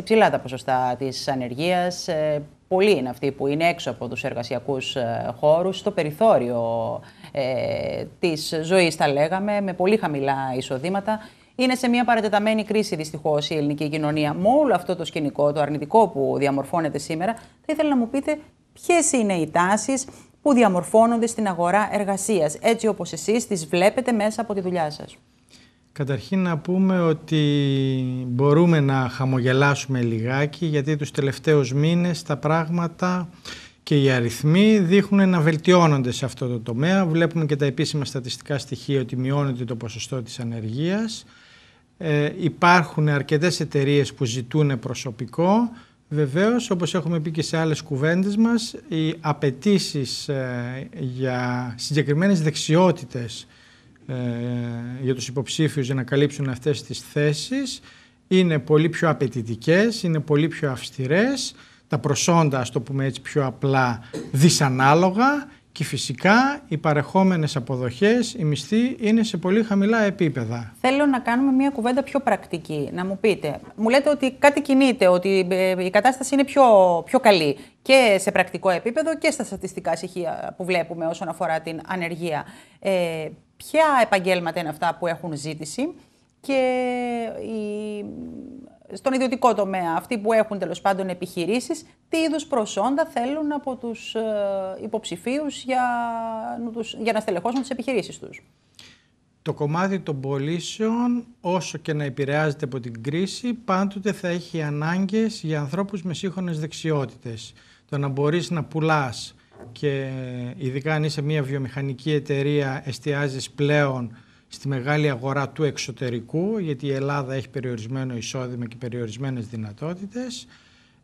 Υψηλά τα ποσοστά της ανεργίας, ε, πολλοί είναι αυτοί που είναι έξω από τους εργασιακούς ε, χώρους, στο περιθώριο ε, της ζωής τα λέγαμε, με πολύ χαμηλά εισοδήματα. Είναι σε μια παρατεταμένη κρίση δυστυχώς η ελληνική κοινωνία. Με όλο αυτό το σκηνικό, το αρνητικό που διαμορφώνεται σήμερα, θα ήθελα να μου πείτε ποιες είναι οι τάσεις που διαμορφώνονται στην αγορά εργασίας, έτσι όπως εσείς τις βλέπετε μέσα από τη δουλειά σας. Καταρχήν να πούμε ότι μπορούμε να χαμογελάσουμε λιγάκι γιατί τους τελευταίους μήνες τα πράγματα και οι αριθμοί δείχνουν να βελτιώνονται σε αυτό το τομέα. Βλέπουμε και τα επίσημα στατιστικά στοιχεία ότι μειώνεται το ποσοστό της ανεργίας. Ε, υπάρχουν αρκετές εταιρείες που ζητούν προσωπικό. Βεβαίως, όπως έχουμε πει και σε άλλες κουβέντες μας, οι απαιτήσεις ε, για συγκεκριμένες δεξιότητες ε, για τους υποψήφιους για να καλύψουν αυτές τις θέσεις είναι πολύ πιο απαιτητικές, είναι πολύ πιο αυστηρές, τα προσόντα, ας το πούμε έτσι πιο απλά, δυσανάλογα και φυσικά οι παρεχόμενες αποδοχές, οι μισθοί είναι σε πολύ χαμηλά επίπεδα. Θέλω να κάνουμε μια κουβέντα πιο πρακτική, να μου πείτε. Μου λέτε ότι κάτι κινείται, ότι ε, η κατάσταση είναι πιο, πιο καλή και σε πρακτικό επίπεδο και στα στατιστικά στοιχεία που βλέπουμε όσον αφορά την ανεργία. Ε, ποια επαγγέλματα είναι αυτά που έχουν ζήτηση και στον ιδιωτικό τομέα, αυτοί που έχουν τέλος πάντων επιχειρήσεις, τι είδους προσόντα θέλουν από τους ε, υποψηφίους για, για να στελεχώσουν τις επιχειρήσεις τους. Το κομμάτι των πωλήσεων, όσο και να επηρεάζεται από την κρίση, πάντοτε θα έχει ανάγκες για ανθρώπους με σύγχρονες δεξιότητες. Το να μπορείς να πουλάς και ειδικά αν είσαι μια βιομηχανική εταιρεία εστιάζεις πλέον στη μεγάλη αγορά του εξωτερικού γιατί η Ελλάδα έχει περιορισμένο εισόδημα και περιορισμένες δυνατότητες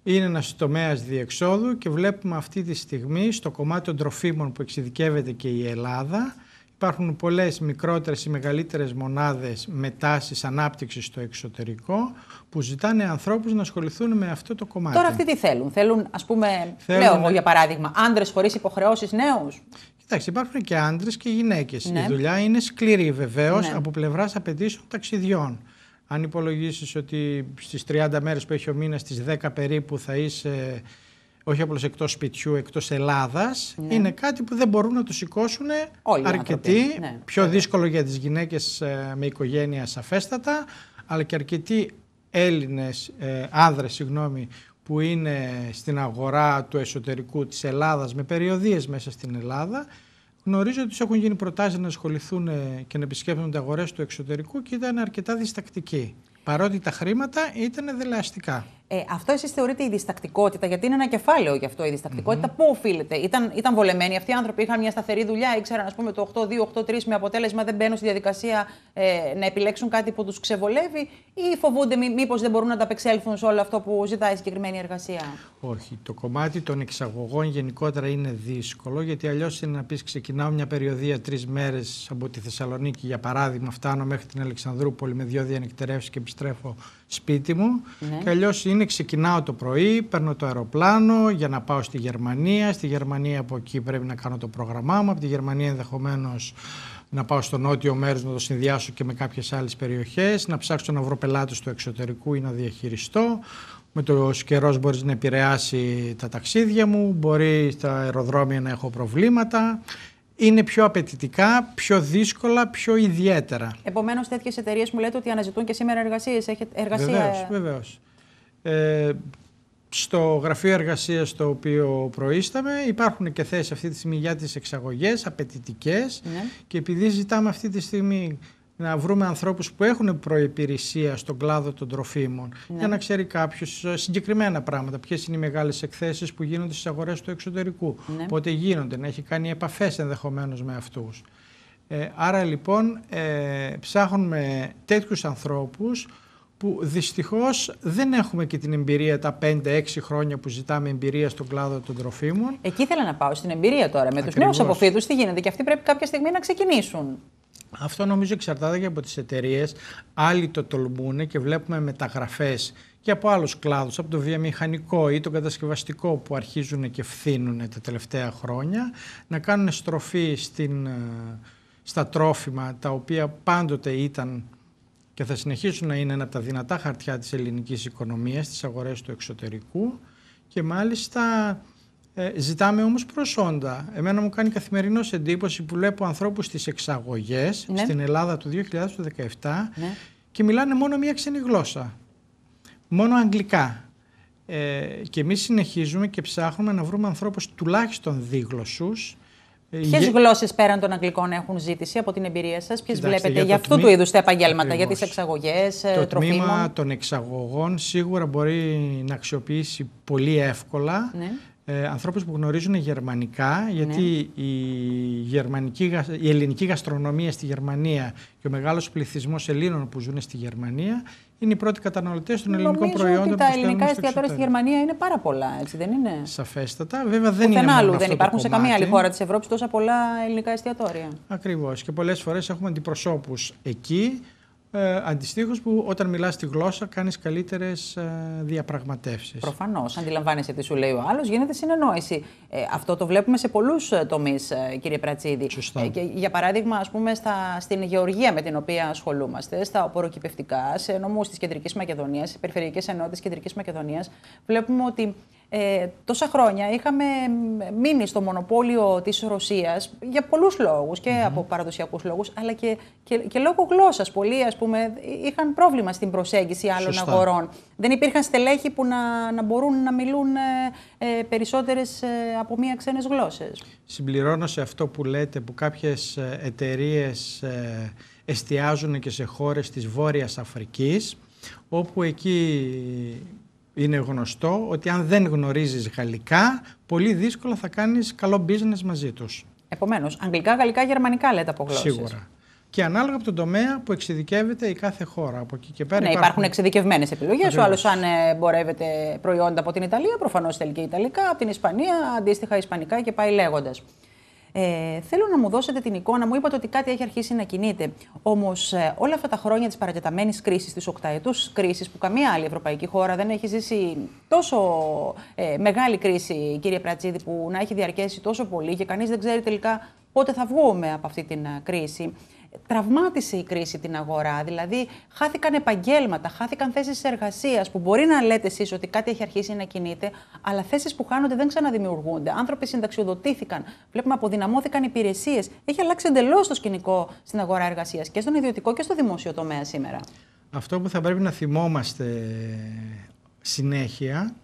είναι ένας τομέας διεξόδου και βλέπουμε αυτή τη στιγμή στο κομμάτι των τροφίμων που εξειδικεύεται και η Ελλάδα Υπάρχουν πολλές μικρότερες ή μεγαλύτερες μονάδες με τάσεις ανάπτυξης στο εξωτερικό που ζητάνε ανθρώπους να ασχοληθούν με αυτό το κομμάτι. Τώρα αυτοί τι θέλουν. Θέλουν, ας πούμε, θέλουν... εγώ για παράδειγμα, άντρες χωρίς υποχρεώσεις νέους. Κοιτάξτε, υπάρχουν και άντρες και γυναικες Η ναι. δουλειά είναι σκληρή βεβαίως ναι. από πλευράς απαιτήσεων ταξιδιών. Αν υπολογίσεις ότι στις 30 μέρες που έχει ο μήνας, στις 10 περίπου θα είσαι όχι απλώς εκτός σπιτιού, εκτός Ελλάδας, ναι. είναι κάτι που δεν μπορούν να το σηκώσουν Όλοι αρκετοί. Ναι, Πιο δύσκολο για τις γυναίκες ε, με οικογένεια, σαφέστατα, αλλά και αρκετοί Έλληνες, ε, άνδρες, που είναι στην αγορά του εσωτερικού της Ελλάδας με περιοδίες μέσα στην Ελλάδα γνωρίζω ότι τους έχουν γίνει προτάσεις να ασχοληθούν ε, και να επισκέπτονται αγορές του εξωτερικού και ήταν αρκετά διστακτικοί παρότι τα χρήματα ήταν δελεαστικά. Ε, αυτό εσείς θεωρείτε η διστακτικότητα, γιατί είναι ένα κεφάλαιο γι' αυτό η διστακτικοτητα Πού οφείλεται, ήταν, ήταν βολεμένοι αυτοί οι άνθρωποι, είχαν μια σταθερή δουλειά, ήξεραν ας πούμε, το 8-2-8-3 με αποτέλεσμα δεν μπαίνουν στη διαδικασία ε, να επιλέξουν κάτι που τους ξεβολεύει, ή φοβούνται μή, μήπως δεν μπορούν να ανταπεξέλθουν σε όλο αυτό που ζητάει η συγκεκριμένη εργασία. Όχι. Το κομμάτι των εξαγωγών γενικότερα είναι δύσκολο, γιατί αλλιώς είναι να πεις ξεκινάω μια περιοδία τρεις μέρες από τη Θεσσαλονίκη, για παράδειγμα, φτάνω μέχρι την Αλεξανδρούπολη με δύο διανυκτερεύσεις και επιστρέφω σπίτι μου. Ναι. Και αλλιώς είναι ξεκινάω το πρωί, παίρνω το αεροπλάνο για να πάω στη Γερμανία. Στη Γερμανία από εκεί πρέπει να κάνω το πρόγραμμά μου. Από τη Γερμανία ενδεχομένως να πάω στο νότιο μέρος να το συνδυάσω και με κάποιες άλλες περιοχές, να ψάξω να βρω πελάτες του εξωτερικού ή να διαχειριστώ. Με το καιρός μπορείς να επηρεάσει τα ταξίδια μου, μπορεί στα αεροδρόμια να έχω προβλήματα είναι πιο απαιτητικά, πιο δύσκολα, πιο ιδιαίτερα. Επομένως, τέτοιες εταιρείες μου λέτε ότι αναζητούν και σήμερα εργασίες. Έχετε εργασία. Βεβαίως. Ε, στο γραφείο εργασίας το οποίο προείσταμε υπάρχουν και θέσεις αυτή τη στιγμή για τις εξαγωγές, απαιτητικές. Ναι. Και επειδή ζητάμε αυτή τη στιγμή να βρούμε ανθρώπους που έχουν προϋπηρεσία στον κλάδο των τροφίμων ναι. για να ξέρει κάποιος ε, συγκεκριμένα πράγματα, ποιες είναι οι μεγάλες εκθέσεις που γίνονται στις αγορές του εξωτερικού, ναι. πότε γίνονται, να έχει κάνει επαφές ενδεχομένως με αυτούς. Ε, άρα λοιπόν ε, ψάχνουμε τέτοιους ανθρώπους που δυστυχώς δεν έχουμε και την εμπειρία τα 5-6 χρόνια που ζητάμε εμπειρία στον κλάδο των τροφίμων. Εκεί ήθελα να πάω, στην εμπειρία τώρα. Με Ακριβώς. τους νέους τι γίνεται και αυτοί πρέπει κάποια στιγμή να ξεκινήσουν. Αυτό νομίζω εξαρτάται και από τις εταιρείες. Άλλοι το τολμούν και βλέπουμε μεταγραφές και από άλλους κλάδους, από το βιομηχανικό ή το κατασκευαστικό που αρχίζουν και φθήνουν τα τελευταία χρόνια, να κάνουν στροφή στην, ε, στα τρόφιμα τα οποία πάντοτε ήταν και θα συνεχίσουν να είναι ένα από τα δυνατά χαρτιά της ελληνικής οικονομίας, στις αγορές του εξωτερικού και μάλιστα ε, ζητάμε όμως προσόντα. Εμένα μου κάνει καθημερινό εντύπωση που βλέπω ανθρώπους στις εξαγωγές ναι. στην Ελλάδα του 2017 ναι. και μιλάνε μόνο μία ξένη γλώσσα, μόνο αγγλικά. Ε, και εμείς συνεχίζουμε και ψάχνουμε να βρούμε ανθρώπους τουλάχιστον δίγλωσσους. Ε, ποιες για... γλώσσες πέραν των Αγγλικών έχουν ζήτηση από την εμπειρία σας, ποιες βλέπετε για, για αυτού του είδους τα επαγγέλματα, για τις εξαγωγέ, τροφίμων. Ε, το τμήμα των εξαγωγών σίγουρα μπορεί να αξιοποιήσει πολύ εύκολα. Ναι ε, ανθρώπους που γνωρίζουν γερμανικά, γιατί ναι. η, γερμανική, η ελληνική γαστρονομία στη Γερμανία και ο μεγάλος πληθυσμός Ελλήνων που ζουν στη Γερμανία είναι οι πρώτοι καταναλωτές των ελληνικών προϊόντων. Νομίζω ότι τα ελληνικά εστιατόρια στη Γερμανία είναι πάρα πολλά, έτσι δεν είναι. Σαφέστατα. Βέβαια δεν είναι δεν υπάρχουν σε καμία άλλη χώρα της Ευρώπης τόσα πολλά ελληνικά εστιατόρια. Ακριβώς. Και πολλές φορές έχουμε αντιπροσώπους εκεί ε, που όταν μιλάς τη γλώσσα, κάνεις καλύτερες ε, διαπραγματεύσεις. Προφανώς. Αντιλαμβάνεσαι τι σου λέει ο άλλος, γίνεται συνεννόηση. Ε, αυτό το βλέπουμε σε πολλούς ε, τομείς, ε, κύριε Πρατσίδη. Σωστά. και, για παράδειγμα, ας πούμε, στα, στην γεωργία με την οποία ασχολούμαστε, στα οποροκυπευτικά, σε νομούς της Κεντρικής Μακεδονίας, σε περιφερειακές ενότητες Κεντρικής Μακεδονίας, βλέπουμε ότι ε, τόσα χρόνια είχαμε μείνει στο μονοπόλιο της Ρωσίας για πολλούς λόγους και από παραδοσιακούς λόγους αλλά και, και, και, λόγω γλώσσας. Πολλοί πούμε είχαν πρόβλημα στην προσέγγιση άλλων αγορών. Δεν υπήρχαν στελέχοι που να, να μπορούν να μιλούν ε, ε περισσότερες ε, από μία ξένες γλώσσες. Συμπληρώνω σε αυτό που λέτε που κάποιες ε, εταιρείες εστιάζουν και σε χώρες της Βόρειας Αφρικής όπου εκεί είναι γνωστό ότι αν δεν γνωρίζεις γαλλικά, πολύ δύσκολα θα κάνεις καλό business μαζί τους. Επομένως, αγγλικά, γαλλικά, γερμανικά λέτε από γλώσσες. Σίγουρα. Και ανάλογα από τον τομέα που εξειδικεύεται η κάθε χώρα. Από εκεί πέρα ναι, υπάρχουν, υπάρχουν εξειδικευμένες επιλογές. Ο άλλος, αν εμπορεύεται προϊόντα από την Ιταλία, προφανώς θέλει και Ιταλικά, από την Ισπανία, αντίστοιχα Ισπανικά και πάει λέγοντας. Ε, θέλω να μου δώσετε την εικόνα. Μου είπατε ότι κάτι έχει αρχίσει να κινείται. Όμως ε, όλα αυτά τα χρόνια της παρατεταμένη κρίσης, της οκταετούς κρίσης, που καμία άλλη ευρωπαϊκή χώρα δεν έχει ζήσει τόσο ε, μεγάλη κρίση, κύριε Πρατσίδη, που να έχει διαρκέσει τόσο πολύ και κανείς δεν ξέρει τελικά πότε θα βγούμε από αυτή την ε, κρίση. Τραυμάτισε η κρίση την αγορά. Δηλαδή, χάθηκαν επαγγέλματα, χάθηκαν θέσεις εργασίας που μπορεί να λέτε εσείς ότι κάτι έχει αρχίσει να κινείται, αλλά θέσεις που χάνονται δεν ξαναδημιουργούνται. Άνθρωποι συνταξιοδοτήθηκαν, βλέπουμε αποδυναμώθηκαν υπηρεσίες. Έχει αλλάξει εντελώς το σκηνικό στην αγορά εργασίας και στον ιδιωτικό και στο δημόσιο τομέα σήμερα. Αυτό που θα πρέπει να θυμόμαστε συνέχεια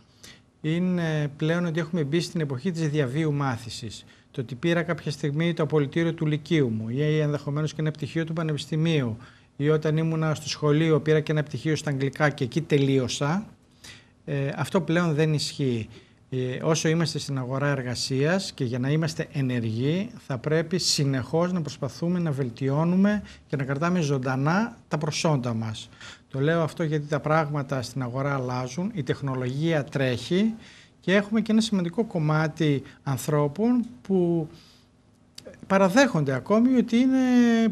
είναι πλέον ότι έχουμε μπει στην εποχή της διαβίου μάθησης το ότι πήρα κάποια στιγμή το απολυτήριο του Λυκείου μου ή ενδεχομένως και ένα πτυχίο του Πανεπιστημίου ή όταν ήμουνα στο σχολείο πήρα και ένα πτυχίο στα αγγλικά και εκεί τελείωσα, ε, αυτό πλέον δεν ισχύει. Ε, όσο είμαστε στην αγορά εργασίας και για να είμαστε ενεργοί θα πρέπει συνεχώς να προσπαθούμε να βελτιώνουμε και να κρατάμε ζωντανά τα προσόντα μας. Το λέω αυτό γιατί τα πράγματα στην αγορά αλλάζουν, η τεχνολογία τρέχει και έχουμε και ένα σημαντικό κομμάτι ανθρώπων που παραδέχονται ακόμη ότι είναι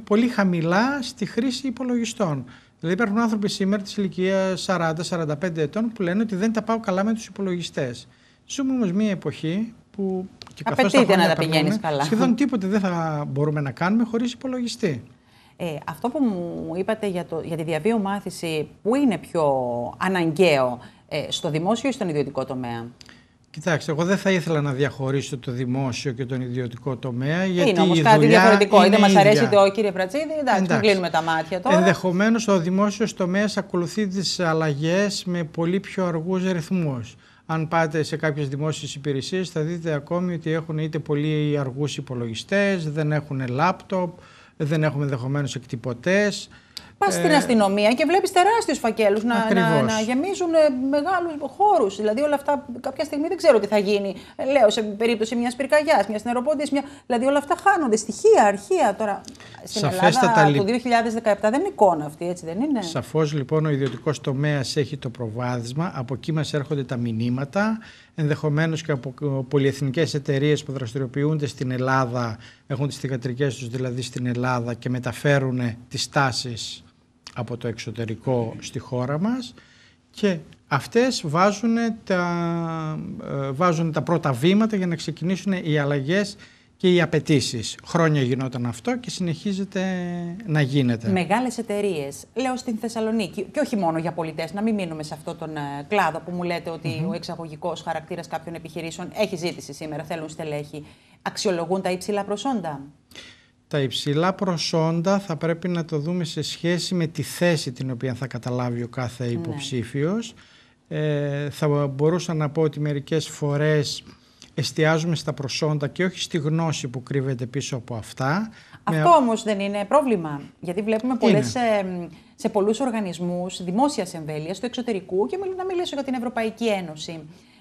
πολύ χαμηλά στη χρήση υπολογιστών. Δηλαδή υπάρχουν άνθρωποι σήμερα της ηλικίας 40-45 ετών που λένε ότι δεν τα πάω καλά με τους υπολογιστές. Ζούμε όμως μια εποχή που και να τα πηγαίνεις καλά. σχεδόν τίποτε δεν θα μπορούμε να κάνουμε χωρίς υπολογιστή. Ε, αυτό που μου είπατε για, το, για τη διαβίω μάθηση, που είναι πιο αναγκαίο ε, στο δημόσιο ή στον ιδιωτικό τομέα. Κοιτάξτε, εγώ δεν θα ήθελα να διαχωρίσω το δημόσιο και τον ιδιωτικό τομέα. Γιατί είναι όμω κάτι διαφορετικό. Είτε μας αρέσει είτε όχι, κύριε Πρατσίδη. Εντάξει, εντάξει. κλείνουμε τα μάτια τώρα. Ενδεχομένως ο δημόσιος τομέας ακολουθεί τις αλλαγές με πολύ πιο αργούς ρυθμούς. Αν πάτε σε κάποιες δημόσιες υπηρεσίες, θα δείτε ακόμη ότι έχουν είτε πολύ αργούς υπολογιστές, δεν έχουν λάπτοπ, δεν έχουν ενδεχομένως εκτυπωτές. Πας ε... στην αστυνομία και βλέπεις τεράστιους φακέλους να, να, να, γεμίζουν ε, μεγάλους χώρους. Δηλαδή, όλα αυτά κάποια στιγμή δεν ξέρω τι θα γίνει. Ε, λέω σε περίπτωση μιας πυρκαγιάς, μιας νεροποντή. Μια... Δηλαδή, όλα αυτά χάνονται. Στοιχεία, αρχεία τώρα. Στην Σαφέστατα, Ελλάδα το 2017 δεν είναι εικόνα αυτή, έτσι δεν είναι. Σαφώς λοιπόν ο ιδιωτικός τομέας έχει το προβάδισμα. Από εκεί μας έρχονται τα μηνύματα. Ενδεχομένως και από πολυεθνικές εταιρείες που δραστηριοποιούνται στην Ελλάδα, έχουν τις θηγατρικές τους δηλαδή στην Ελλάδα και μεταφέρουν τις τάσεις από το εξωτερικό στη χώρα μας και αυτές βάζουν τα, ε, βάζουν τα πρώτα βήματα για να ξεκινήσουν οι αλλαγές και οι απαιτήσεις. Χρόνια γινόταν αυτό και συνεχίζεται να γίνεται. Μεγάλες εταιρείες, λέω στην Θεσσαλονίκη, και όχι μόνο για πολιτές, να μην μείνουμε σε αυτόν τον ε, κλάδο που μου λέτε ότι ο εξαγωγικός χαρακτήρας κάποιων επιχειρήσεων έχει ζήτηση σήμερα, θέλουν στελέχη. Αξιολογούν τα υψηλά προσόντα τα υψηλά προσόντα θα πρέπει να το δούμε σε σχέση με τη θέση την οποία θα καταλάβει ο κάθε ναι. υποψήφιος. Ε, θα μπορούσα να πω ότι μερικές φορές εστιάζουμε στα προσόντα και όχι στη γνώση που κρύβεται πίσω από αυτά. Αυτό με... όμως δεν είναι πρόβλημα, γιατί βλέπουμε πολλές, σε, σε πολλούς οργανισμούς δημόσιας εμβέλειας του εξωτερικού και να μιλήσω για την Ευρωπαϊκή Ένωση.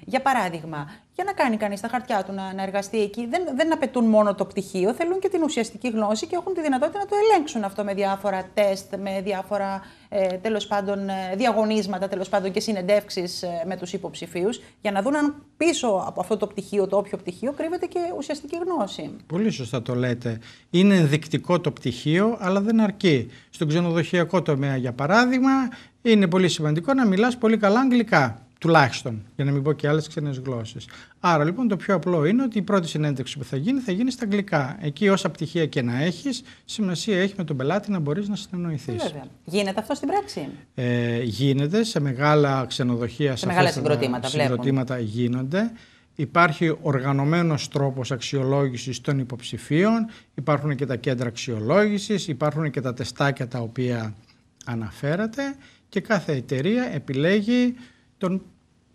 Για παράδειγμα, για να κάνει κανείς τα χαρτιά του να, να εργαστεί εκεί, δεν, δεν απαιτούν μόνο το πτυχίο, θέλουν και την ουσιαστική γνώση και έχουν τη δυνατότητα να το ελέγξουν αυτό με διάφορα τεστ, με διάφορα ε, πάντων, ε, διαγωνίσματα τέλος πάντων, και συνεντεύξεις ε, με τους υποψηφίους, για να δουν αν πίσω από αυτό το πτυχίο, το όποιο πτυχίο, κρύβεται και ουσιαστική γνώση. Πολύ σωστά το λέτε. Είναι ενδεικτικό το πτυχίο, αλλά δεν αρκεί. Στον ξενοδοχειακό τομέα, για παράδειγμα, είναι πολύ σημαντικό να μιλάς πολύ καλά αγγλικά τουλάχιστον, για να μην πω και άλλες ξένες γλώσσες. Άρα λοιπόν το πιο απλό είναι ότι η πρώτη συνέντευξη που θα γίνει θα γίνει στα αγγλικά. Εκεί όσα πτυχία και να έχεις, σημασία έχει με τον πελάτη να μπορείς να συνεννοηθείς. Βέβαια. Γίνεται αυτό στην πράξη. Ε, γίνεται σε μεγάλα ξενοδοχεία, σε μεγάλα συγκροτήματα. Συγκροτήματα γίνονται. Υπάρχει οργανωμένος τρόπος αξιολόγησης των υποψηφίων, υπάρχουν και τα κέντρα αξιολόγησης, υπάρχουν και τα τεστάκια τα οποία αναφέρατε και κάθε εταιρεία επιλέγει τον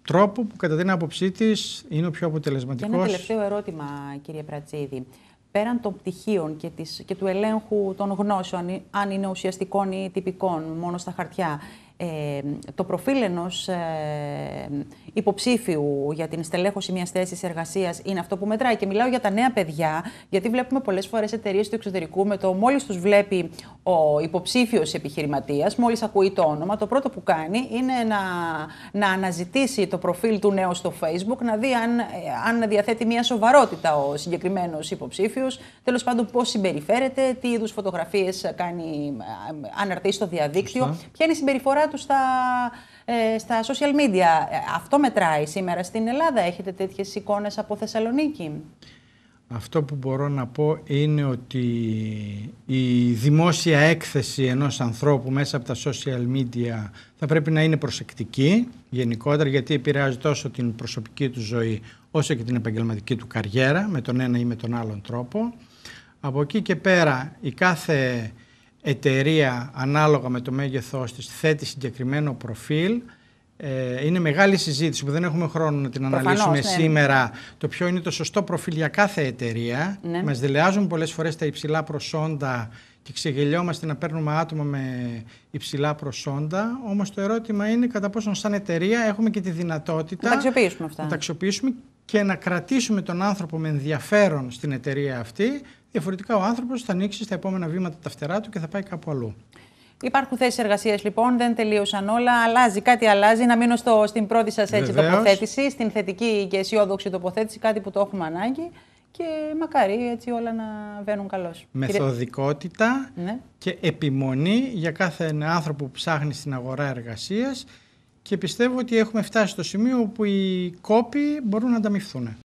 τρόπο που κατά την άποψή της είναι ο πιο αποτελεσματικό. Ένα τελευταίο ερώτημα, κύριε Πρατσίδη. Πέραν των πτυχίων και, και του ελέγχου των γνώσεων, αν είναι ουσιαστικών ή τυπικών, μόνο στα χαρτιά, ε, το προφίλ ενός ε, υποψήφιου για την στελέχωση μιας θέσης εργασίας είναι αυτό που μετράει. Και μιλάω για τα νέα παιδιά, γιατί βλέπουμε πολλές φορές εταιρείες του εξωτερικού με το μόλις τους βλέπει ο υποψήφιος επιχειρηματίας, μόλις ακούει το όνομα, το πρώτο που κάνει είναι να, να αναζητήσει το προφίλ του νέου στο Facebook, να δει αν, ε, αν διαθέτει μια σοβαρότητα ο συγκεκριμένος υποψήφιος, τέλος πάντων πώς συμπεριφέρεται, τι είδους φωτογραφίες κάνει, αναρτεί στο διαδίκτυο, ποια είναι η συμπεριφορά του στα, ε, στα social media. Ε, αυτό μετράει σήμερα στην Ελλάδα. Έχετε τέτοιες εικόνες από Θεσσαλονίκη. Αυτό που μπορώ να πω είναι ότι η δημόσια έκθεση ενός ανθρώπου μέσα από τα social media θα πρέπει να είναι προσεκτική γενικότερα γιατί επηρεάζει τόσο την προσωπική του ζωή όσο και την επαγγελματική του καριέρα με τον ένα ή με τον άλλον τρόπο. Από εκεί και πέρα η κάθε εταιρεία ανάλογα με το μέγεθός της θέτει συγκεκριμένο προφίλ ε, είναι μεγάλη συζήτηση που δεν έχουμε χρόνο να την Προφανώς, αναλύσουμε ναι. σήμερα το ποιο είναι το σωστό προφίλ για κάθε εταιρεία. Ναι. Μας πολλέ πολλές φορές τα υψηλά προσόντα και ξεγελιόμαστε να παίρνουμε άτομα με υψηλά προσόντα. Όμως το ερώτημα είναι κατά πόσον σαν εταιρεία έχουμε και τη δυνατότητα να τα αξιοποιήσουμε, αυτά. Να τα αξιοποιήσουμε και να κρατήσουμε τον άνθρωπο με ενδιαφέρον στην εταιρεία αυτή Διαφορετικά, ο άνθρωπος θα ανοίξει στα επόμενα βήματα τα φτερά του και θα πάει κάπου αλλού. Υπάρχουν θέσεις εργασίας λοιπόν, δεν τελείωσαν όλα. Αλλάζει, κάτι αλλάζει. Να μείνω στο, στην πρώτη σας τοποθέτηση, στην θετική και αισιόδοξη τοποθέτηση, κάτι που το έχουμε ανάγκη. Και μακάρι έτσι όλα να βαίνουν καλώς. Μεθοδικότητα ναι. και επιμονή για κάθε άνθρωπο που ψάχνει στην αγορά εργασίας. Και πιστεύω ότι έχουμε φτάσει στο σημείο όπου οι κόποι μπορούν να ανταμυφθούν.